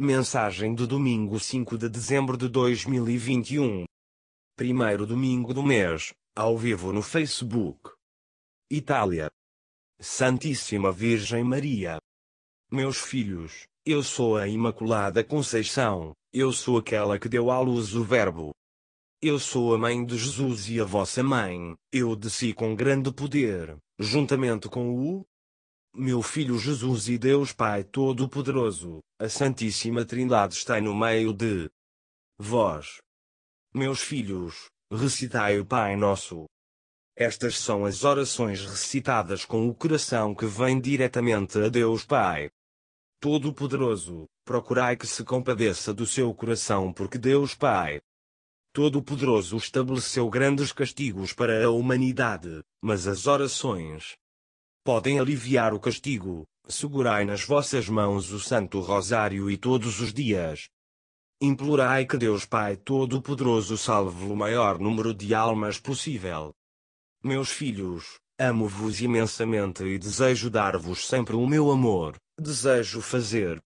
Mensagem de domingo 5 de dezembro de 2021. Primeiro domingo do mês, ao vivo no Facebook. Itália. Santíssima Virgem Maria. Meus filhos, eu sou a Imaculada Conceição, eu sou aquela que deu à luz o Verbo. Eu sou a mãe de Jesus e a vossa mãe, eu desci com grande poder, juntamente com o meu Filho Jesus e Deus Pai Todo-Poderoso, a Santíssima Trindade está no meio de vós. Meus filhos, recitai o Pai Nosso. Estas são as orações recitadas com o coração que vem diretamente a Deus Pai. Todo-Poderoso, procurai que se compadeça do seu coração porque Deus Pai Todo-Poderoso estabeleceu grandes castigos para a humanidade, mas as orações podem aliviar o castigo, segurai nas vossas mãos o Santo Rosário e todos os dias. Implorai que Deus Pai Todo-Poderoso salve o maior número de almas possível. Meus filhos, amo-vos imensamente e desejo dar-vos sempre o meu amor, desejo fazer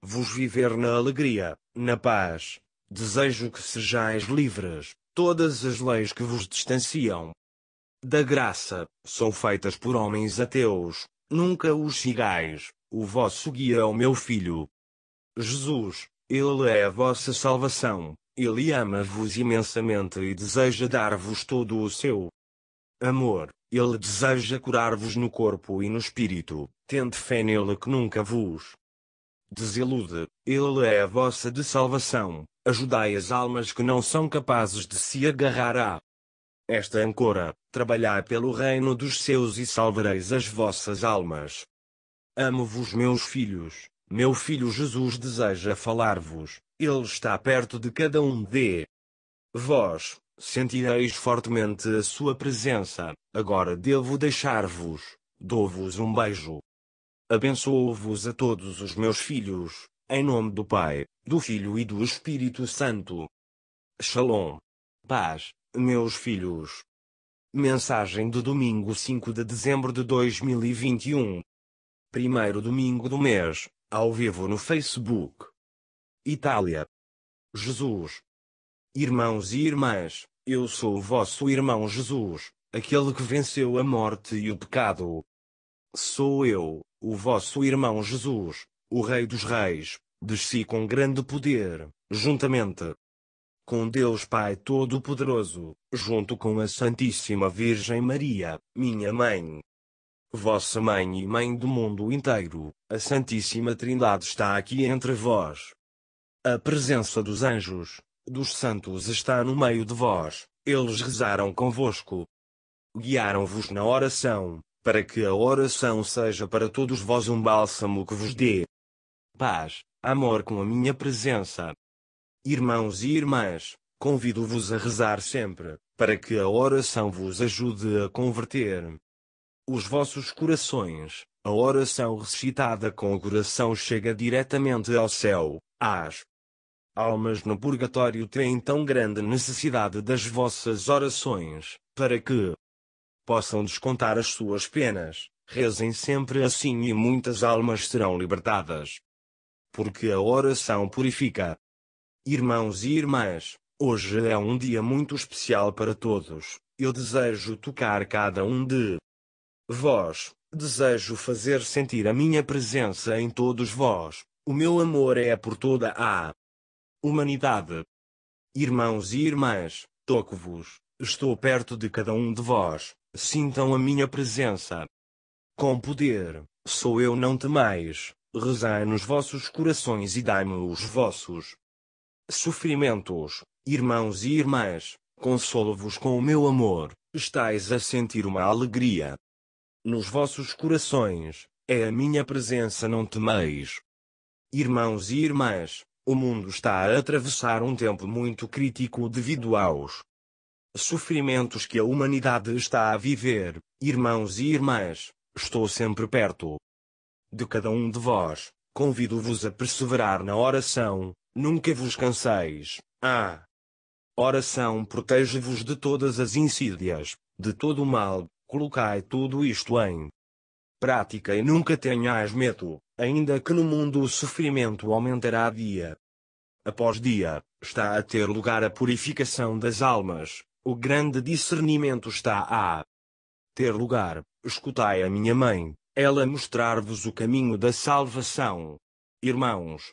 vos viver na alegria, na paz. Desejo que sejais livres, todas as leis que vos distanciam, da graça, são feitas por homens ateus, nunca os sigais, o vosso guia é o meu filho. Jesus, ele é a vossa salvação, ele ama-vos imensamente e deseja dar-vos todo o seu amor, ele deseja curar-vos no corpo e no espírito, tende fé nele que nunca vos desilude, ele é a vossa de salvação, ajudai as almas que não são capazes de se agarrar a esta ancora, trabalhai pelo reino dos seus e salvareis as vossas almas. Amo-vos meus filhos, meu filho Jesus deseja falar-vos, ele está perto de cada um de vós, sentireis fortemente a sua presença, agora devo deixar-vos, dou-vos um beijo. Abençoo-vos a todos os meus filhos, em nome do Pai, do Filho e do Espírito Santo. Shalom. Paz. Meus filhos. Mensagem de domingo 5 de dezembro de 2021. Primeiro domingo do mês, ao vivo no Facebook. Itália. Jesus. Irmãos e irmãs, eu sou o vosso irmão Jesus, aquele que venceu a morte e o pecado. Sou eu, o vosso irmão Jesus, o Rei dos Reis, desci com grande poder, juntamente com Deus Pai Todo-Poderoso, junto com a Santíssima Virgem Maria, minha mãe. Vossa mãe e mãe do mundo inteiro, a Santíssima Trindade está aqui entre vós. A presença dos anjos, dos santos está no meio de vós, eles rezaram convosco. Guiaram-vos na oração, para que a oração seja para todos vós um bálsamo que vos dê paz, amor com a minha presença. Irmãos e irmãs, convido-vos a rezar sempre, para que a oração vos ajude a converter os vossos corações. A oração recitada com o coração chega diretamente ao céu. As almas no purgatório têm tão grande necessidade das vossas orações, para que possam descontar as suas penas. Rezem sempre assim e muitas almas serão libertadas. Porque a oração purifica Irmãos e irmãs, hoje é um dia muito especial para todos. Eu desejo tocar cada um de vós. Desejo fazer sentir a minha presença em todos vós. O meu amor é por toda a humanidade. Irmãos e irmãs, toco-vos. Estou perto de cada um de vós. Sintam a minha presença. Com poder, sou eu não temais. Rezai nos vossos corações e dai-me os vossos Sofrimentos, irmãos e irmãs, consolo-vos com o meu amor, estáis a sentir uma alegria. Nos vossos corações, é a minha presença, não temeis. Irmãos e irmãs, o mundo está a atravessar um tempo muito crítico devido aos sofrimentos que a humanidade está a viver, irmãos e irmãs, estou sempre perto de cada um de vós, convido-vos a perseverar na oração, Nunca vos canseis. ah! oração protege-vos de todas as insídias, de todo o mal. Colocai tudo isto em prática e nunca tenhais medo, ainda que no mundo o sofrimento aumentará dia após dia. Está a ter lugar a purificação das almas. O grande discernimento está a ter lugar. Escutai a minha mãe, ela mostrar-vos o caminho da salvação. Irmãos,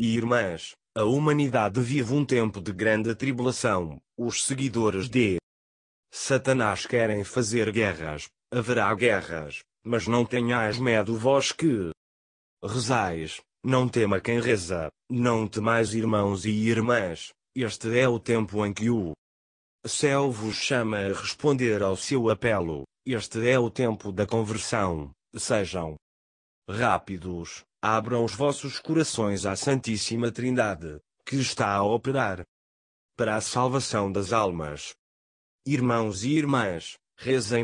e irmãs, a humanidade vive um tempo de grande tribulação. Os seguidores de Satanás querem fazer guerras, haverá guerras, mas não tenhais medo vós que rezais, não tema quem reza, não temais irmãos e irmãs, este é o tempo em que o céu vos chama a responder ao seu apelo, este é o tempo da conversão, sejam rápidos, abram os vossos corações à Santíssima Trindade, que está a operar para a salvação das almas. Irmãos e irmãs, rezem